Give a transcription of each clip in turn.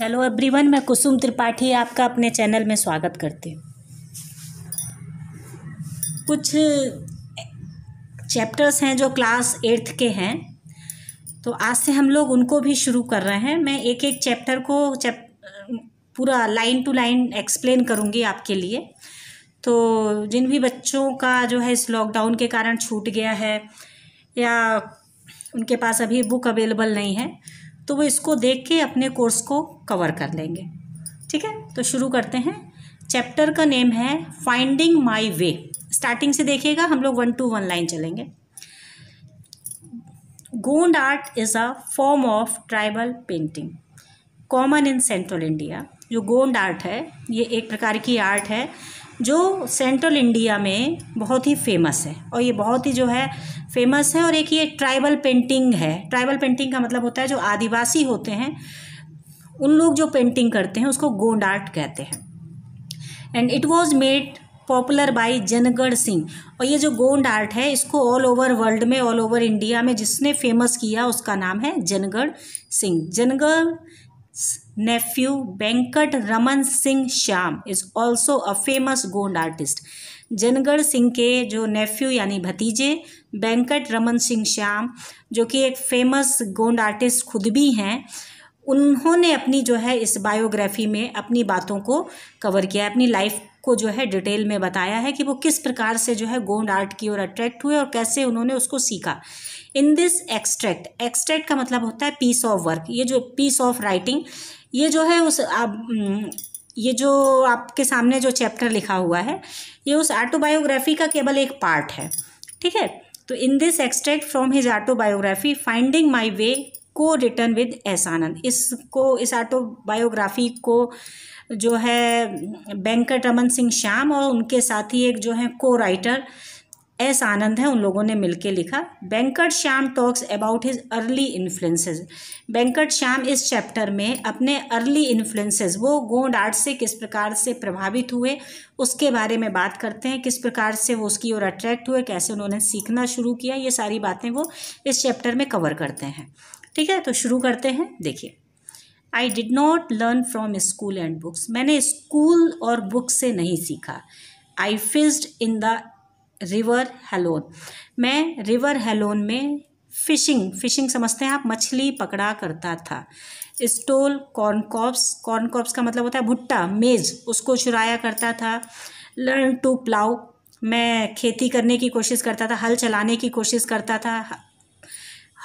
Hello everyone मैं कुसुम त्रिपाठी आपका अपने चैनल में स्वागत करती हूँ कुछ चैप्टर्स हैं जो क्लास एट्थ के हैं तो आज से हम लोग उनको भी शुरू कर रहे हैं मैं एक एक चैप्टर को चैप पूरा लाइन टू लाइन एक्सप्लेन करूँगी आपके लिए तो जिन भी बच्चों का जो है इस लॉकडाउन के कारण छूट गया है या उनके पास अभी बुक अवेलेबल नहीं है तो वो इसको देख के अपने कोर्स को कवर कर लेंगे ठीक है तो शुरू करते हैं चैप्टर का नेम है फाइंडिंग माई वे स्टार्टिंग से देखिएगा हम लोग वन टू वन लाइन चलेंगे Gond art is a form of tribal painting common in central India जो गोंड आर्ट है ये एक प्रकार की आर्ट है जो सेंट्रल इंडिया में बहुत ही फेमस है और ये बहुत ही जो है फेमस है और एक ये ट्राइबल पेंटिंग है ट्राइबल पेंटिंग का मतलब होता है जो आदिवासी होते हैं उन लोग जो पेंटिंग करते हैं उसको गोंड आर्ट कहते हैं and it was made popular by Jangarh Singh और ये जो गोंड आर्ट है इसको ऑल ओवर वर्ल्ड में ऑल ओवर इंडिया में जिसने फेमस किया उसका नाम है Jangarh Singh Jangarh nephew Venkat Raman Singh Shyam is also a famous Gond artist. Jangarh Singh के जो नेफ्यू यानी भतीजे वेंकट रमन सिंह श्याम जो कि एक फेमस गोंड आर्टिस्ट खुद भी हैं उन्होंने अपनी जो है इस बायोग्राफी में अपनी बातों को कवर किया अपनी लाइफ को जो है डिटेल में बताया है कि वो किस प्रकार से जो है गोंड आर्ट की ओर अट्रैक्ट हुए और कैसे उन्होंने उसको सीखा इन दिस एक्सट्रैक्ट एक्सट्रैक्ट का मतलब होता है पीस ऑफ वर्क ये जो पीस ऑफ राइटिंग ये जो है उस आप हम्म, ये जो आपके सामने जो चैप्टर लिखा हुआ है ये उस ऑटोबायोग्राफी का केवल एक पार्ट है ठीक है तो in this extract from his autobiography finding my way को रिटर्न विद एहसानंद इसको इस ऑटोबायोग्राफी को जो है वेंकट रमन सिंह श्याम और उनके साथी एक जो है को राइटर एस आनंद है उन लोगों ने मिलकर लिखा Venkat Shyam talks about his early influences Venkat Shyam इस चैप्टर में अपने अर्ली इन्फ्लुएंसेस वो गोंड आर्ट से किस प्रकार से प्रभावित हुए उसके बारे में बात करते हैं किस प्रकार से वो उसकी ओर अट्रैक्ट हुए कैसे उन्होंने सीखना शुरू किया ये सारी बातें वो इस चैप्टर में कवर करते हैं ठीक है तो शुरू करते हैं देखिए I did not learn from school and books मैंने स्कूल और बुक्स से नहीं सीखा I fished in the river Halon मैं रिवर हेलोन में फिशिंग फिशिंग समझते हैं आप मछली पकड़ा करता था स्टोल कॉर्नकॉप्स कॉर्नकॉप्स का मतलब होता है भुट्टा मेज उसको चुराया करता था लर्न टू प्लाउ मैं खेती करने की कोशिश करता था हल चलाने की कोशिश करता था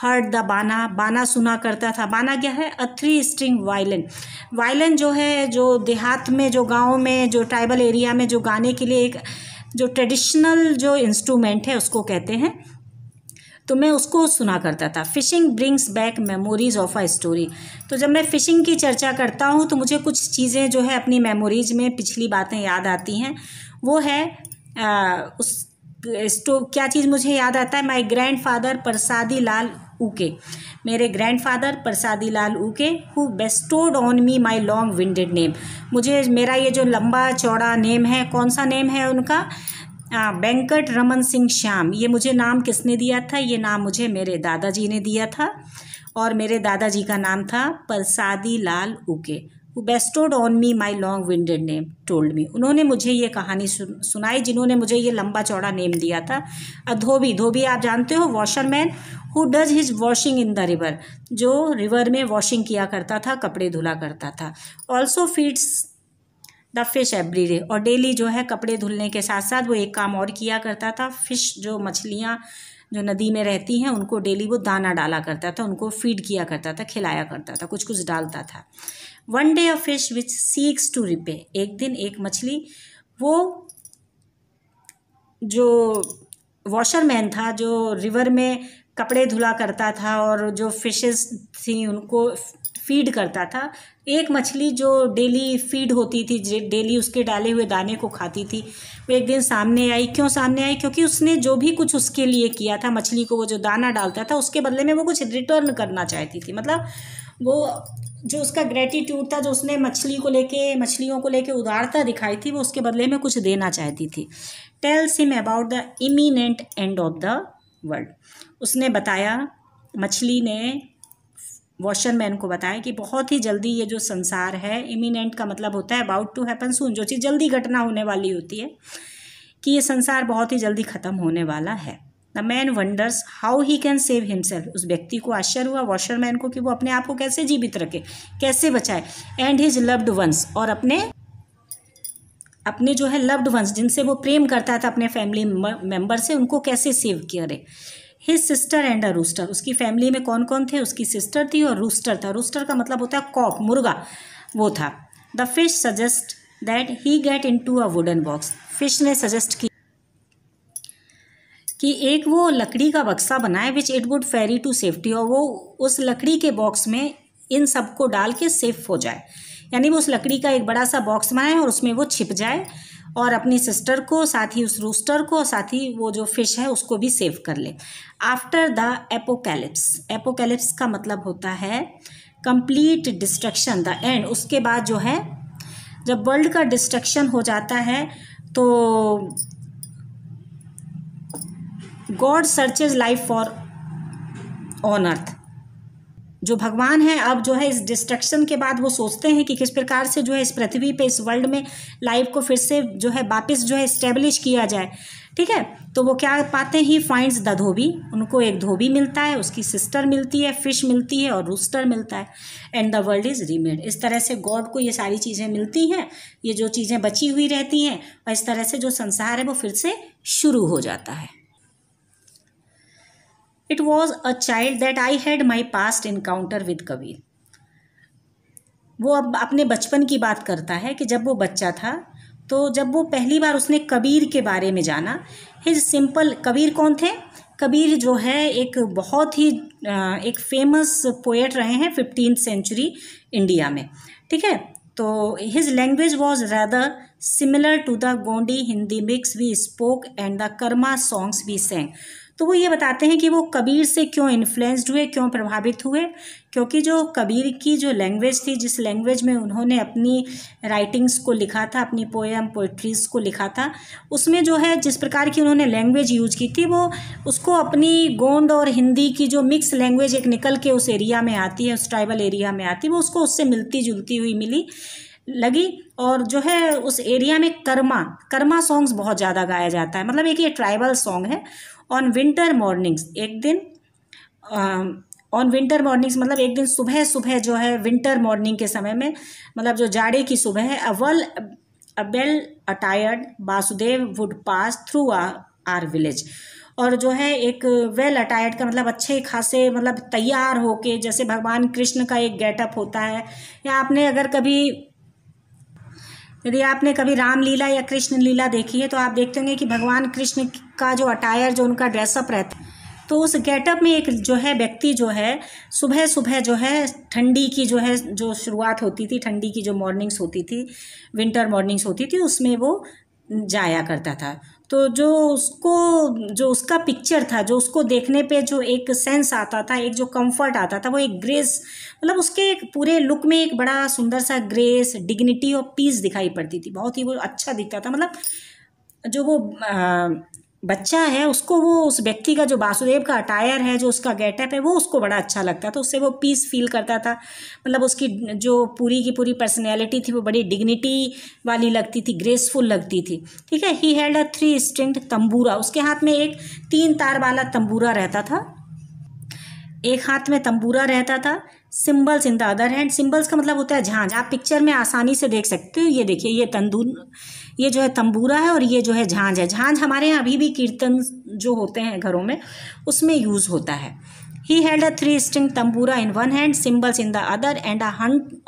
हर्ड द बाना बाना सुना करता था बाना क्या है a three string violin violin जो है जो देहात में जो गांव में जो ट्राइबल एरिया में जो गाने के लिए एक जो ट्रेडिशनल जो इंस्ट्रूमेंट है उसको कहते हैं तो मैं उसको सुना करता था fishing brings back memories of a story तो जब मैं फ़िशिंग की चर्चा करता हूँ तो मुझे कुछ चीज़ें जो है अपनी मेमोरीज में पिछली बातें याद आती हैं वो है आ, उस स्टोव क्या चीज़ मुझे याद आता है माई ग्रैंड फादर प्रसादी लाल उके मेरे grandfather Prasadi Lal Uikey who bestowed on me my long winded name मुझे मेरा ये जो लंबा चौड़ा नेम है कौन सा नेम है उनका वेंकट रमन सिंह श्याम ये मुझे नाम किसने दिया था ये नाम मुझे मेरे दादाजी ने दिया था और मेरे दादाजी का नाम था Prasadi Lal Uikey who bestowed on me my long winded name told me उन्होंने मुझे ये कहानी सुन, सुनाई जिन्होंने मुझे ये लंबा चौड़ा नेम दिया था धोबी धोबी आप जानते हो washerman who does his washing in the river जो रिवर में वॉशिंग किया करता था कपड़े धुला करता था also feeds the fish every day और डेली जो है कपड़े धुलने के साथ साथ वो एक काम और किया करता था फिश जो मछलियाँ जो नदी में रहती हैं उनको डेली वो दाना डाला करता था उनको फीड किया करता था खिलाया करता था कुछ कुछ डालता था one day a fish which seeks to repay एक दिन एक मछली वो जो वॉशरमैन था जो रिवर में कपड़े धुला करता था और जो फिशेस थी उनको फीड करता था एक मछली जो डेली फीड होती थी डेली उसके डाले हुए दाने को खाती थी वो एक दिन सामने आई क्यों सामने आई क्योंकि उसने जो भी कुछ उसके लिए किया था मछली को वो जो दाना डालता था उसके बदले में वो कुछ रिटर्न करना चाहती थी मतलब वो जो उसका ग्रेटिट्यूड था जो उसने मछली को लेके मछलियों को लेके उदारता दिखाई थी वो उसके बदले में कुछ देना चाहती थी tells him about the imminent end of the world उसने बताया मछली ने वॉशरमैन को बताया कि बहुत ही जल्दी ये जो संसार है इमिनेंट का मतलब होता है अबाउट टू हैपन सून जो चीज़ जल्दी घटना होने वाली होती है कि ये संसार बहुत ही जल्दी ख़त्म होने वाला है the man wonders how he can save himself उस व्यक्ति को आश्चर्य हुआ वॉशरमैन को कि वो अपने आप को कैसे जीवित रखे कैसे बचाए एंड हिज लव्ड वंस और अपने अपने जो है लव्ड वंस जिनसे वो प्रेम करता था अपने फैमिली मेंबर से उनको कैसे सेव करे his sister and a rooster उसकी फैमिली में कौन कौन थे उसकी सिस्टर थी और रूस्टर था रूस्टर का मतलब होता है कॉक मुर्गा वो था the fish suggest that he get into a wooden box fish ने सजेस्ट किया कि एक वो लकड़ी का बक्सा बनाए which it would ferry to safety और वो उस लकड़ी के बॉक्स में इन सब को डाल के सेफ हो जाए यानी वो उस लकड़ी का एक बड़ा सा बॉक्स बनाए और उसमें वो छिप जाए और अपनी सिस्टर को साथ ही उस रूस्टर को साथ ही वो जो फिश है उसको भी सेव कर ले आफ्टर द एपोकैलिप्स एपोकैलिप्स का मतलब होता है कंप्लीट डिस्ट्रक्शन द एंड उसके बाद जो है जब वर्ल्ड का डिस्ट्रक्शन हो जाता है तो God searches life for on earth जो भगवान है अब जो है इस डिस्ट्रक्शन के बाद वो सोचते हैं कि किस प्रकार से जो है इस पृथ्वी पे इस वर्ल्ड में लाइफ को फिर से जो है वापस जो है इस्टेब्लिश किया जाए ठीक है तो वो क्या पाते हैं ही फाइंड्स द धोबी उनको एक धोबी मिलता है उसकी सिस्टर मिलती है फिश मिलती है और रूस्टर मिलता है and the world is remade इस तरह से गॉड को ये सारी चीज़ें मिलती हैं ये जो चीज़ें बची हुई रहती हैं और इस तरह से जो संसार है वो फिर से शुरू हो जाता है it was a child that I had my past encounter with Kabir वो अब अपने बचपन की बात करता है कि जब वो बच्चा था तो जब वो पहली बार उसने कबीर के बारे में जाना हिज सिंपल कबीर कौन थे कबीर जो है एक बहुत ही एक फेमस पोएट रहे हैं फिफ्टीन सेंचुरी इंडिया में ठीक है तो his language was rather similar to the Gondi Hindi mix we spoke and the Karma songs we sang तो वो ये बताते हैं कि वो कबीर से क्यों इन्फ्लुएंस्ड हुए क्यों प्रभावित हुए क्योंकि जो कबीर की जो लैंग्वेज थी जिस लैंग्वेज में उन्होंने अपनी राइटिंग्स को लिखा था अपनी पोएम पोइट्रीज़ को लिखा था उसमें जो है जिस प्रकार की उन्होंने लैंग्वेज यूज की थी वो उसको अपनी गोंड और हिंदी की जो मिक्स लैंग्वेज एक निकल के उस एरिया में आती है उस ट्राइबल एरिया में आती है वो उसको उससे मिलती जुलती हुई मिली लगी और जो है उस एरिया में कर्मा कर्मा सॉन्ग्स बहुत ज़्यादा गाया जाता है मतलब एक ये ट्राइबल सॉन्ग है ऑन विंटर मॉर्निंग्स एक दिन ऑन विंटर मॉर्निंग्स मतलब एक दिन सुबह सुबह जो है विंटर मॉर्निंग के समय में मतलब जो जाड़े की सुबह है अवल a well attired Vasudev would pass through our village और जो है एक वेल अटायर्ड का मतलब अच्छे खासे मतलब तैयार होके जैसे भगवान कृष्ण का एक गेटअप होता है या आपने अगर कभी यदि आपने कभी रामलीला या कृष्ण लीला देखी है तो आप देखते होंगे कि भगवान कृष्ण का जो अटायर जो उनका ड्रेसअप रहता है तो उस गेटअप में एक जो है व्यक्ति जो है सुबह सुबह जो है ठंडी की जो है जो शुरुआत होती थी ठंडी की जो मॉर्निंग्स होती थी विंटर मॉर्निंग्स होती थी उसमें वो जाया करता था तो जो उसको जो उसका पिक्चर था जो उसको देखने पे जो एक सेंस आता था एक जो कंफर्ट आता था वो एक ग्रेस मतलब उसके एक पूरे लुक में एक बड़ा सुंदर सा ग्रेस डिग्निटी और पीस दिखाई पड़ती थी बहुत ही वो अच्छा दिखता था मतलब जो वो बच्चा है उसको वो उस व्यक्ति का जो वासुदेव का अटायर है जो उसका गेटअप है वो उसको बड़ा अच्छा लगता था उससे वो पीस फील करता था मतलब उसकी जो पूरी की पूरी पर्सनैलिटी थी वो बड़ी डिग्निटी वाली लगती थी ग्रेसफुल लगती थी ठीक है he had a three string tambura उसके हाथ में एक तीन तार वाला तंबूरा रहता था एक हाथ में तंबूरा रहता था cymbals in the other hand cymbals का मतलब होता है झांझ आप पिक्चर में आसानी से देख सकते हो ये देखिए ये तंदूर ये जो है तंबूरा है और ये जो है झांझ है झांझ हमारे यहाँ अभी भी कीर्तन जो होते हैं घरों में उसमें यूज़ होता है He held a three-string tambura in one hand, cymbals in the other and a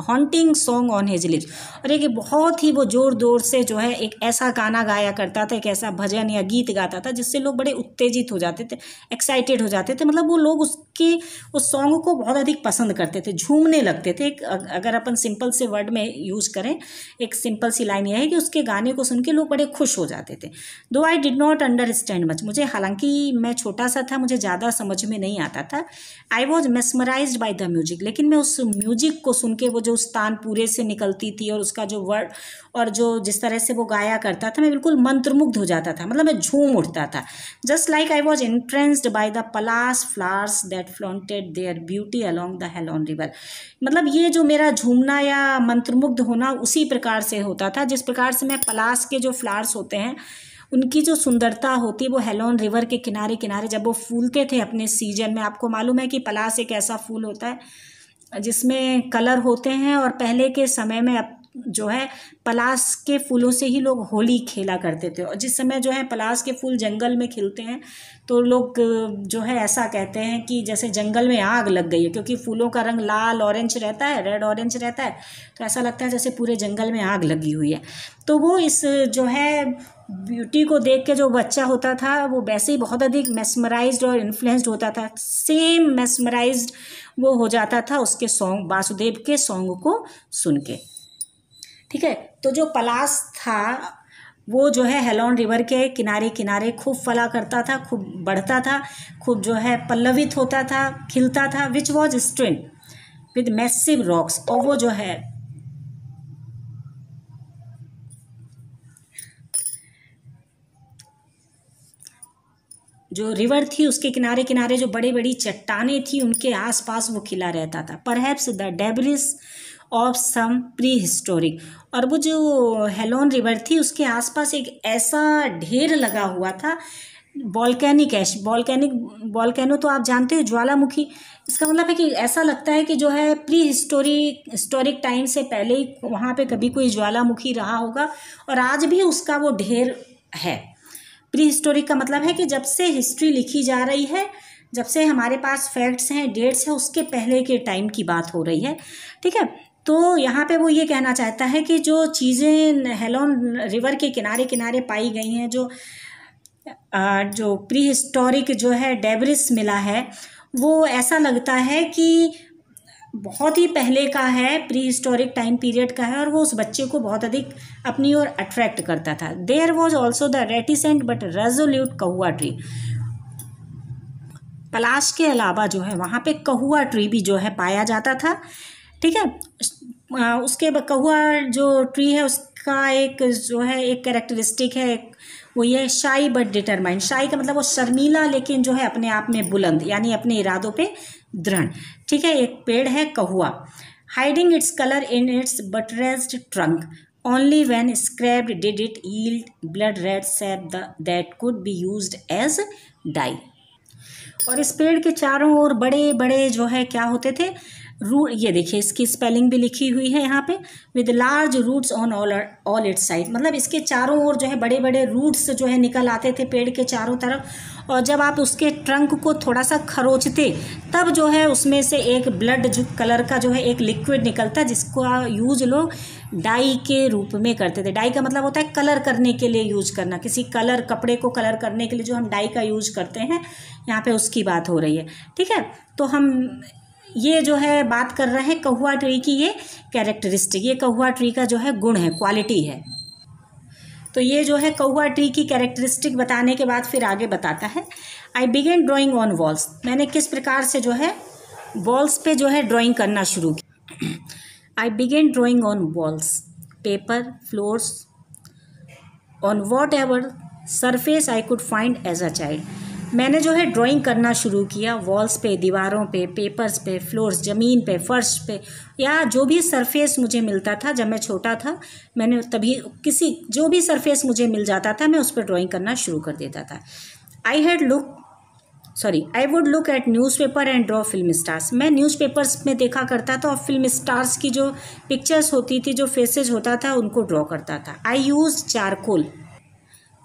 haunting song on his lips. और एक बहुत ही वो ज़ोर ज़ोर से जो है एक ऐसा गाना गाया करता था एक ऐसा भजन या गीत गाता था जिससे लोग बड़े उत्तेजित हो जाते थे एक्साइटेड हो जाते थे मतलब वो लोग उसके उस सॉन्ग को बहुत अधिक पसंद करते थे झूमने लगते थे एक अगर अपन सिंपल से वर्ड में यूज़ करें एक सिंपल सी लाइन यह है कि उसके गाने को सुन के लोग बड़े खुश हो जाते थे दो I did not understand much मुझे हालांकि मैं छोटा सा था मुझे ज़्यादा समझ में नहीं आता था I was mesmerised by the music लेकिन मैं उस म्यूजिक को सुन के वो जो उस तान पूरे से निकलती थी और उसका जो वर्ड और जो जिस तरह से वो गाया करता था मैं बिल्कुल मंत्रमुग्ध हो जाता था मतलब मैं झूम उठता था just like I was influenced by the palash flowers that flaunted their beauty along the Halon river मतलब ये जो मेरा झूमना या मंत्रमुग्ध होना उसी प्रकार से होता था जिस प्रकार से मैं पलास के जो फ्लावर्स होते हैं उनकी जो सुंदरता होती वो हेलोन रिवर के किनारे किनारे जब वो फूलते थे अपने सीजन में आपको मालूम है कि पलास एक ऐसा फूल होता है जिसमें कलर होते हैं और पहले के समय में अब जो है पलास के फूलों से ही लोग होली खेला करते थे और जिस समय जो है पलास के फूल जंगल में खिलते हैं तो लोग जो है ऐसा कहते हैं कि जैसे जंगल में आग लग गई है क्योंकि फूलों का रंग लाल ऑरेंज रहता है रेड ऑरेंज रहता है तो ऐसा लगता है जैसे पूरे जंगल में आग लगी हुई है तो वो इस जो है ब्यूटी को देख के जो बच्चा होता था वो वैसे ही बहुत अधिक मेस्मराइज्ड और इन्फ्लुएंस्ड होता था सेम मेस्मराइज्ड वो हो जाता था उसके सॉन्ग वासुदेव के सॉन्ग को सुन के ठीक है तो जो पलास था वो जो है हेलोन रिवर के किनारे किनारे खूब फला करता था खूब बढ़ता था खूब जो है पल्लवित होता था खिलता था which was strewn with massive rocks और वो जो है जो रिवर थी उसके किनारे किनारे जो बड़ी बड़ी चट्टाने थी उनके आसपास वो खिला रहता था perhaps the debris of some prehistoric और वो जो हेलोन रिवर थी उसके आसपास एक ऐसा ढेर लगा हुआ था बॉलकैनिक ऐश बॉलकैनिक बॉलकैनो तो आप जानते हो ज्वालामुखी इसका मतलब है कि ऐसा लगता है कि जो है प्री हिस्टोरिक हिस्टोरिक टाइम से पहले ही वहाँ पे कभी कोई ज्वालामुखी रहा होगा और आज भी उसका वो ढेर है प्री हिस्टोरिक का मतलब है कि जब से हिस्ट्री लिखी जा रही है जब से हमारे पास फैक्ट्स हैं डेट्स हैं उसके पहले के टाइम की बात हो रही है ठीक है तो यहाँ पे वो ये कहना चाहता है कि जो चीज़ें हेलोन रिवर के किनारे किनारे पाई गई हैं जो आ, जो प्री हिस्टोरिक जो है डेबरिस मिला है वो ऐसा लगता है कि बहुत ही पहले का है प्री हिस्टोरिक टाइम पीरियड का है और वो उस बच्चे को बहुत अधिक अपनी ओर अट्रैक्ट करता था there was also the reticent but resolute kahua tree palash के अलावा जो है वहाँ पे कहुआ ट्री भी जो है पाया जाता था ठीक है उसके कौआ जो ट्री है उसका एक जो है एक कैरेक्टरिस्टिक है वो ये शाही बट डिटरमाइंड शाही का मतलब वो शर्मीला लेकिन जो है अपने आप में बुलंद यानी अपने इरादों पे दृढ़ ठीक है एक पेड़ है kahua hiding its colour in its buttressed trunk only when scraped did it yield blood red sap that could be used as dye और इस पेड़ के चारों ओर बड़े बड़े जो है क्या होते थे रूट ये देखिए इसकी स्पेलिंग भी लिखी हुई है यहाँ पे with large roots on all all its side मतलब इसके चारों ओर जो है बड़े बड़े रूट्स जो है निकल आते थे पेड़ के चारों तरफ और जब आप उसके ट्रंक को थोड़ा सा खरोचते तब जो है उसमें से एक ब्लड कलर का जो है एक लिक्विड निकलता जिसको यूज लोग डाई के रूप में करते थे डाई का मतलब होता है कलर करने के लिए यूज करना किसी कलर कपड़े को कलर करने के लिए जो हम डाई का यूज करते हैं यहाँ पे उसकी बात हो रही है ठीक है तो हम ये जो है बात कर रहे हैं कहुआ ट्री की ये कैरेक्टरिस्टिक ये कहुआ ट्री का जो है गुण है क्वालिटी है तो ये जो है कौआ ट्री की कैरेक्टरिस्टिक बताने के बाद फिर आगे बताता है I began drawing on walls मैंने किस प्रकार से जो है वॉल्स पे जो है ड्राइंग करना शुरू की I began drawing on walls paper floors on whatever surface I could find as a child मैंने जो है ड्राइंग करना शुरू किया वॉल्स पे दीवारों पे पेपर्स पे फ्लोर्स ज़मीन पे फर्श पे या जो भी सरफेस मुझे मिलता था जब मैं छोटा था मैंने तभी किसी जो भी सरफेस मुझे मिल जाता था मैं उस पर ड्राइंग करना शुरू कर देता था I had look sorry I would look at newspaper and draw film stars मैं न्यूज़पेपर्स में देखा करता था और फिल्म स्टार्स की जो पिक्चर्स होती थी जो फेसेज होता था उनको ड्रॉ करता था आई यूज़ चारकोल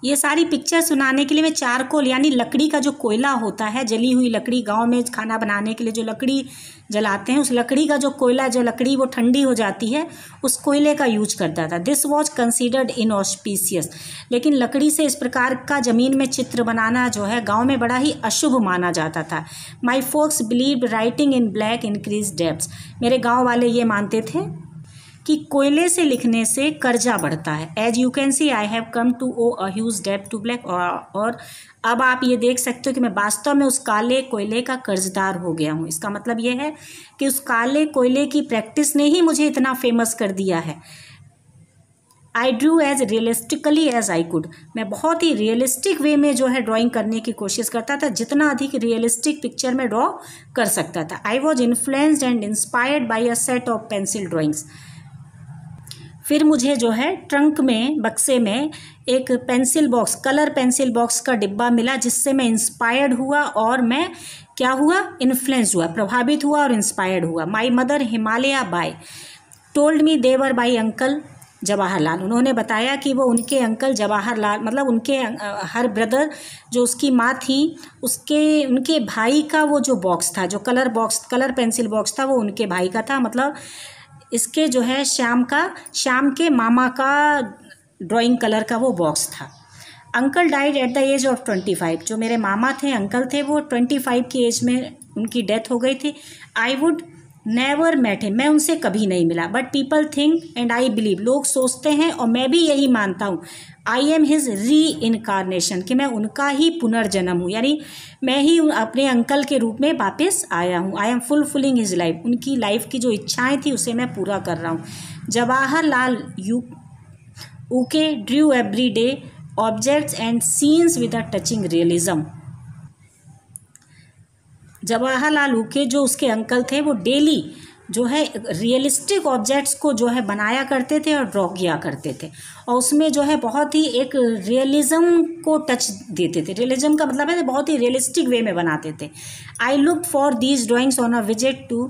ये सारी पिक्चर सुनाने के लिए मैं चारकोल यानी लकड़ी का जो कोयला होता है जली हुई लकड़ी गांव में खाना बनाने के लिए जो लकड़ी जलाते हैं उस लकड़ी का जो कोयला जो लकड़ी वो ठंडी हो जाती है उस कोयले का यूज करता था दिस वॉज कंसिडर्ड इनऑस्पिशियस लेकिन लकड़ी से इस प्रकार का ज़मीन में चित्र बनाना जो है गाँव में बड़ा ही अशुभ माना जाता था my folks believe writing in black increase debts मेरे गाँव वाले ये मानते थे कि कोयले से लिखने से कर्जा बढ़ता है as you can see I have come to owe as debt to black और अब आप ये देख सकते हो कि मैं वास्तव में उस काले कोयले का कर्जदार हो गया हूँ इसका मतलब यह है कि उस काले कोयले की प्रैक्टिस ने ही मुझे इतना फेमस कर दिया है I drew as realistically as I could मैं बहुत ही रियलिस्टिक वे में जो है ड्राॅइंग करने की कोशिश करता था जितना अधिक रियलिस्टिक पिक्चर में ड्रॉ कर सकता था I was influenced and inspired by a set of pencil drawings फिर मुझे जो है ट्रंक में बक्से में एक pencil box colour pencil box का डिब्बा मिला जिससे मैं इंस्पायर्ड हुआ और मैं क्या हुआ इन्फ्लुएंस हुआ प्रभावित हुआ और इंस्पायर्ड हुआ my mother Himalaya by told me there by uncle Jawaharlal उन्होंने बताया कि वो उनके अंकल जवाहरलाल मतलब उनके हर ब्रदर जो उसकी माँ थी उसके उनके भाई का वो जो बॉक्स था जो colour box colour pencil box था वो उनके भाई का था मतलब इसके जो है श्याम का श्याम के मामा का ड्राइंग कलर का वो बॉक्स था uncle died at the age of twenty five जो मेरे मामा थे अंकल थे वो ट्वेंटी फाइव की एज में उनकी डेथ हो गई थी आई वुड नेवर मैट मैं उनसे कभी नहीं मिला but people think and I believe लोग सोचते हैं और मैं भी यही मानता हूँ I am his reincarnation कि मैं उनका ही पुनर्जन्म हूँ यानी मैं ही अपने अंकल के रूप में वापस आया हूँ I am fulfilling his life उनकी लाइफ की जो इच्छाएं थी उसे मैं पूरा कर रहा हूँ जवाहरलाल यू Uikey drew everyday objects and scenes with a touching realism Jawaharlal Uikey जो उसके अंकल थे वो डेली जो है रियलिस्टिक ऑब्जेक्ट्स को जो है बनाया करते थे और ड्रॉ किया करते थे और उसमें जो है बहुत ही एक रियलिज़म को टच देते थे रियलिज्म का मतलब है बहुत ही रियलिस्टिक वे में बनाते थे I look for these drawings on a visit to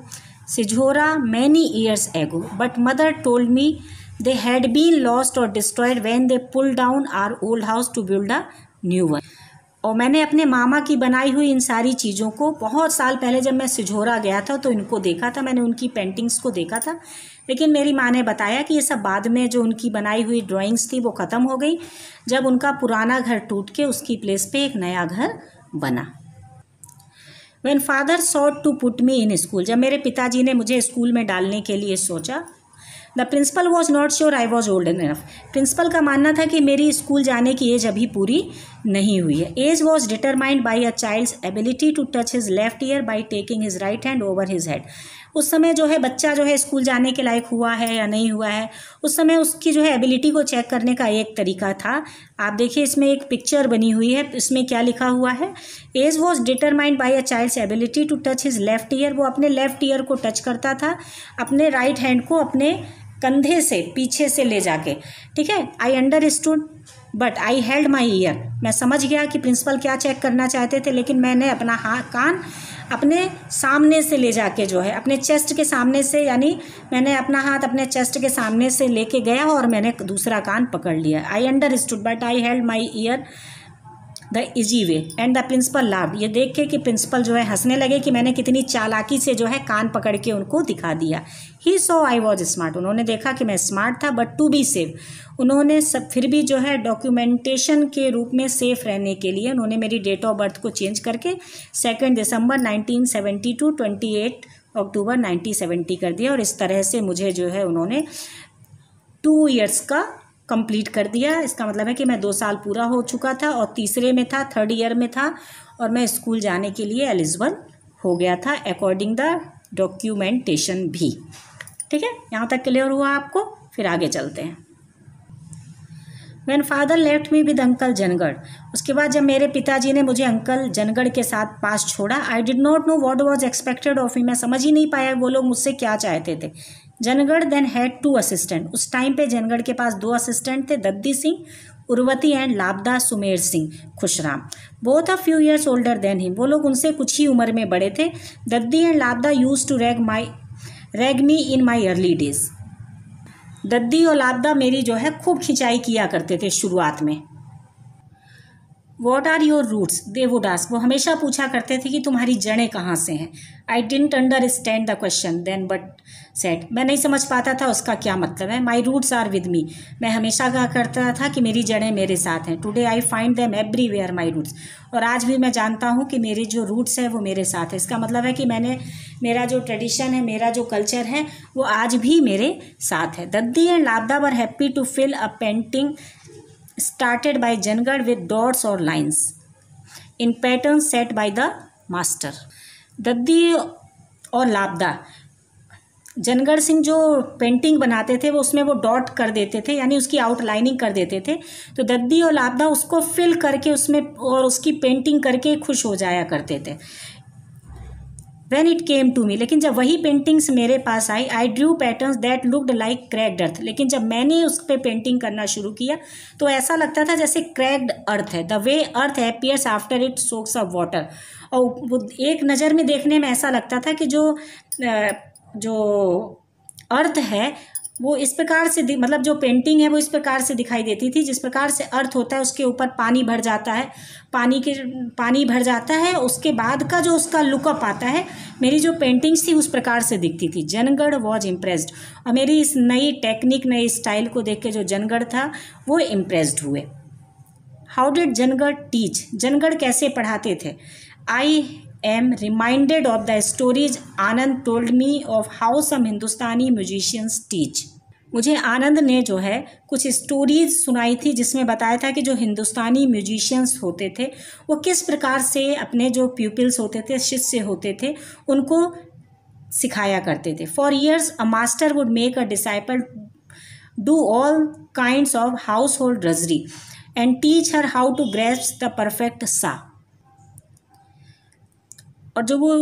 Sijhora many years ago but mother told me they had been lost or destroyed when they pull down our old house to build a new one और मैंने अपने मामा की बनाई हुई इन सारी चीज़ों को बहुत साल पहले जब मैं सिझोरा गया था तो इनको देखा था मैंने उनकी पेंटिंग्स को देखा था लेकिन मेरी माँ ने बताया कि ये सब बाद में जो उनकी बनाई हुई ड्राइंग्स थी वो ख़त्म हो गई जब उनका पुराना घर टूट के उसकी प्लेस पे एक नया घर बना when father sought to put me in school जब मेरे पिताजी ने मुझे स्कूल में डालने के लिए सोचा the principal was not sure I was old enough principal का मानना था कि मेरी स्कूल जाने की एज अभी पूरी नहीं हुई है age was determined by a child's ability to touch his left ear by taking his right hand over his head उस समय जो है बच्चा जो है स्कूल जाने के लायक हुआ है या नहीं हुआ है उस समय उसकी जो है एबिलिटी को चेक करने का एक तरीका था आप देखिए इसमें एक पिक्चर बनी हुई है इसमें क्या लिखा हुआ है age was determined by a child's ability to touch his left ear वो अपने लेफ्ट ईयर को टच करता था अपने राइट हैंड को अपने कंधे से पीछे से ले जाके ठीक है I understood but I held my ear मैं समझ गया कि प्रिंसिपल क्या चेक करना चाहते थे लेकिन मैंने अपना हा कान अपने सामने से ले जाके जो है अपने चेस्ट के सामने से यानी मैंने अपना हाथ अपने चेस्ट के सामने से लेके गया और मैंने दूसरा कान पकड़ लिया I understood but I held my ear the easy way and the principal लाभ ये देख के कि प्रिंसिपल जो है हंसने लगे कि मैंने कितनी चालाकी से जो है कान पकड़ के उनको दिखा दिया ही सो आई वॉज स्मार्ट उन्होंने देखा कि मैं स्मार्ट था बट टू बी सेफ उन्होंने सब फिर भी जो है डॉक्यूमेंटेशन के रूप में सेफ रहने के लिए उन्होंने मेरी डेट ऑफ बर्थ को चेंज करके second December nineteen seventy two twenty eight October nineteen seventy कर दिया और इस तरह से मुझे जो है उन्होंने टू ईयर्स का कंप्लीट कर दिया इसका मतलब है कि मैं दो साल पूरा हो चुका था और तीसरे में था थर्ड ईयर में था और मैं स्कूल जाने के लिए एलिजिबल हो गया था अकॉर्डिंग द डॉक्यूमेंटेशन भी ठीक है यहाँ तक क्लियर हुआ आपको फिर आगे चलते हैं when father left me with uncle Jangarh उसके बाद जब मेरे पिताजी ने मुझे अंकल जनगढ़ के साथ पास छोड़ा I did not know what was expected of me मैं समझ ही नहीं पाया वो लोग मुझसे क्या चाहते थे Jangarh then had two assistant उस टाइम पे जनगढ़ के पास दो असिस्टेंट थे Daddi Singh Urveti and Labhda Sumer Singh Khushram both a few years older than him वो लोग उनसे कुछ ही उम्र में बड़े थे Daddi and Labhda used to rag my rag me in my early days दद्दी और लादा मेरी जो है खूब खिंचाई किया करते थे शुरुआत में what are your roots they would ask वो हमेशा पूछा करते थे कि तुम्हारी जड़ें कहाँ से हैं I didn't understand the question then but said मैं नहीं समझ पाता था उसका क्या मतलब है my roots are with me मैं हमेशा कहा करता था कि मेरी जड़ें मेरे साथ हैं today I find them everywhere my roots और आज भी मैं जानता हूँ कि मेरे जो रूट्स हैं वो मेरे साथ हैं इसका मतलब है कि मैंने मेरा जो ट्रेडिशन है मेरा जो कल्चर है वो आज भी मेरे साथ है Daddi and Lapda were happy to fill a painting started by Jangad with dots or lines in pattern set by the master. Daddi और लापदा जनगढ़ सिंह जो पेंटिंग बनाते थे वो उसमें वो डॉट कर देते थे यानी उसकी आउटलाइनिंग कर देते थे तो दद्दी और लाभदा उसको फिल करके उसमें और उसकी पेंटिंग करके खुश हो जाया करते थे when it came to me लेकिन जब वही पेंटिंग्स मेरे पास आई I drew pattern that looked like cracked earth लेकिन जब मैंने उस पर पेंटिंग करना शुरू किया तो ऐसा लगता था जैसे क्रैक्ड अर्थ है the way earth appears after it soaks of water और एक नज़र में देखने में ऐसा लगता था कि जो जो अर्थ है वो इस प्रकार से मतलब जो पेंटिंग है वो इस प्रकार से दिखाई देती थी जिस प्रकार से अर्थ होता है उसके ऊपर पानी भर जाता है पानी के पानी भर जाता है उसके बाद का जो उसका लुकअप आता है मेरी जो पेंटिंग्स थी उस प्रकार से दिखती थी जनगढ़ वॉज इम्प्रेस्ड और मेरी इस नई टेक्निक नई स्टाइल को देख के जो जनगढ़ था वो इम्प्रेस्ड हुए how did Jangarh teach Jangarh कैसे पढ़ाते थे आई am reminded of the stories Anand told me of how some Hindustani musicians teach. मुझे आनंद ने जो है कुछ स्टोरीज सुनाई थी जिसमें बताया था कि जो हिंदुस्तानी म्यूजिशियंस होते थे वो किस प्रकार से अपने जो पीपल्स होते थे शिष्य होते थे उनको सिखाया करते थे for years a master would make a disciple do all kind of household drudgery and teach her how to grace the perfect sa और जो वो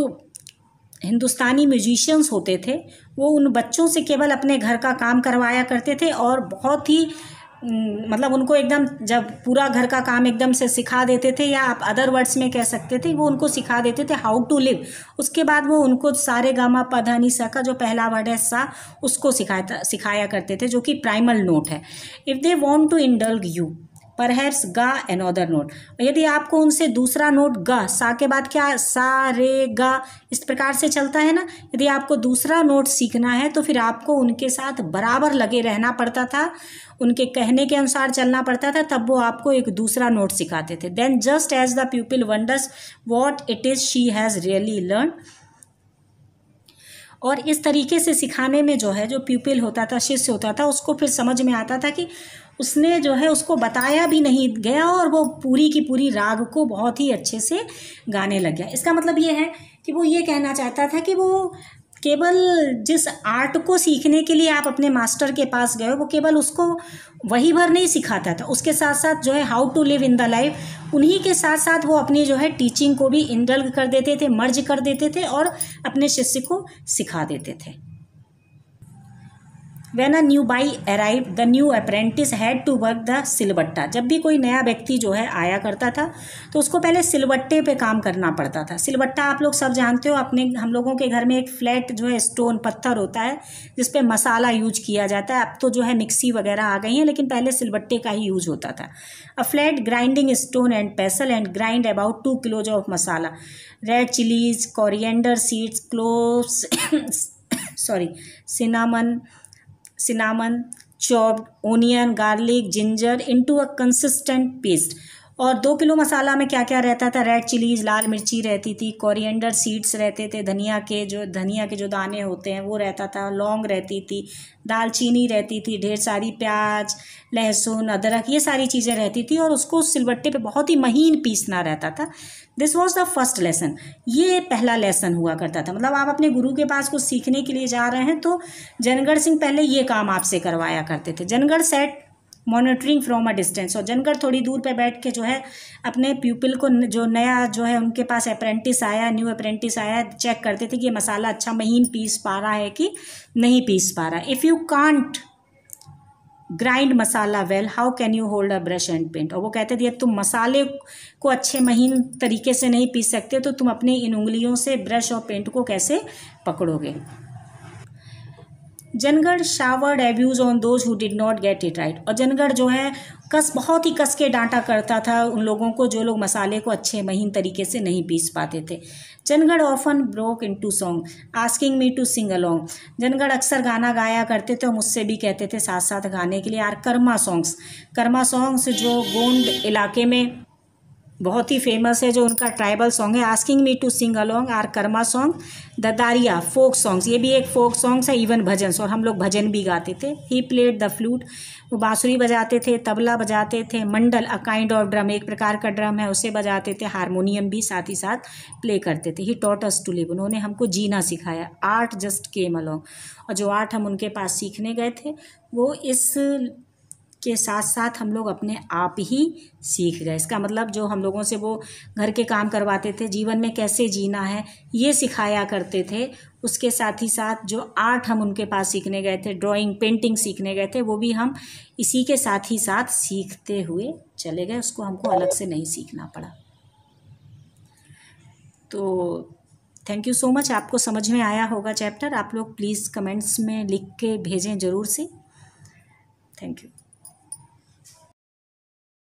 हिंदुस्तानी म्यूजिशियंस होते थे वो उन बच्चों से केवल अपने घर का काम करवाया करते थे और बहुत ही मतलब उनको एकदम जब पूरा घर का काम एकदम से सिखा देते थे या आप अदर वर्ड्स में कह सकते थे वो उनको सिखा देते थे हाउ टू लिव उसके बाद वो उनको सारे गामा पधानी सा का जो पहला वर्ड है सा उसको सिखाया सिखाया करते थे जो कि प्राइमल नोट है if they want to indulge you perhaps ga another note यदि आपको उनसे दूसरा नोट गा सा के बाद क्या सा रे गा इस प्रकार से चलता है ना यदि आपको दूसरा नोट सीखना है तो फिर आपको उनके साथ बराबर लगे रहना पड़ता था उनके कहने के अनुसार चलना पड़ता था तब वो आपको एक दूसरा नोट सिखाते थे then just as the people wonders what it is she has really learn और इस तरीके से सिखाने में जो है जो पीपल होता था शिष्य होता था उसको फिर समझ में आता था कि उसने जो है उसको बताया भी नहीं गया और वो पूरी की पूरी राग को बहुत ही अच्छे से गाने लग गया इसका मतलब ये है कि वो ये कहना चाहता था कि वो केवल जिस आर्ट को सीखने के लिए आप अपने मास्टर के पास गए वो केवल उसको वही भर नहीं सिखाता था उसके साथ साथ जो है how to live in the life उन्हीं के साथ साथ वो अपनी जो है टीचिंग को भी इंडल्ग कर देते थे मर्ज कर देते थे और अपने शिष्य को सिखा देते थे when a newbie arrive the new apprentice had to work the silbatta जब भी कोई नया व्यक्ति जो है आया करता था तो उसको पहले सिलबट्टे पे काम करना पड़ता था सिलबट्टा आप लोग सब जानते हो अपने हम लोगों के घर में एक फ्लैट जो है स्टोन पत्थर होता है जिसपे मसाला यूज किया जाता है अब तो जो है मिक्सी वगैरह आ गई हैं लेकिन पहले सिलबट्टे का ही यूज होता था a flat grinding stone and pestle and grind about two kilos of masala red chillies coriander seeds clove sorry cinnamon cinnamon chop onion garlic ginger into a consistent paste और दो किलो मसाला में क्या क्या रहता था रेड चिलीज लाल मिर्ची रहती थी कोरिएंडर सीड्स रहते थे धनिया के जो धनिया के जो दाने होते हैं वो रहता था लौंग रहती थी दालचीनी रहती थी ढेर सारी प्याज लहसुन अदरक ये सारी चीज़ें रहती थी और उसको सिलबट्टे पे बहुत ही महीन पीसना रहता था this was the first lesson ये पहला लेसन हुआ करता था मतलब आप अपने गुरु के पास कुछ सीखने के लिए जा रहे हैं तो जनगढ़ सिंह पहले ये काम आपसे करवाया करते थे Jangarh sat monitoring from a distance और जनकर थोड़ी दूर पर बैठ के जो है अपने प्यूपिल को जो नया जो है उनके पास अप्रेंटिस आया न्यू अप्रेंटिस आया चेक करते थे कि ये मसाला अच्छा महीन पीस पा रहा है कि नहीं पीस पा रहा if you can't grind masala well how can you hold a brush and paint और वो कहते थे तुम मसाले को अच्छे महीन तरीके से नहीं पीस सकते तो तुम अपने इन उंगलियों से ब्रश और पेंट को कैसे पकड़ोगे Jangarh showered abuse on those who did not get it right और जनगढ़ जो है कस बहुत ही कस के डांटा करता था उन लोगों को जो लोग मसाले को अच्छे महीन तरीके से नहीं पीस पाते थे Jangarh often broke into song asking me to sing along Jangarh अक्सर गाना गाया करते थे और मुझसे भी कहते थे साथ साथ गाने के लिए or Karma songs Karma songs जो गोंड इलाके में बहुत ही फेमस है जो उनका ट्राइबल सॉन्ग है asking me to sing along or Karma song the Dariya folk songs ये भी एक फोक सॉन्ग्स है इवन भजन और हम लोग भजन भी गाते थे ही प्लेड द फ्लूट वो बाँसुरी बजाते थे तबला बजाते थे mandal a kind of drum एक प्रकार का ड्रम है उसे बजाते थे हारमोनियम भी साथ ही साथ प्ले करते थे ही टोटस टू लिव उन्होंने हमको जीना सिखाया आर्ट जस्ट केम अलोंग और जो आर्ट हम उनके पास सीखने गए थे वो इस के साथ साथ हम लोग अपने आप ही सीख गए इसका मतलब जो हम लोगों से वो घर के काम करवाते थे जीवन में कैसे जीना है ये सिखाया करते थे उसके साथ ही साथ जो आर्ट हम उनके पास सीखने गए थे ड्राइंग पेंटिंग सीखने गए थे वो भी हम इसी के साथ ही साथ सीखते हुए चले गए उसको हमको अलग से नहीं सीखना पड़ा तो थैंक यू सो मच आपको समझ में आया होगा चैप्टर आप लोग प्लीज़ कमेंट्स में लिख के भेजें ज़रूर से थैंक यू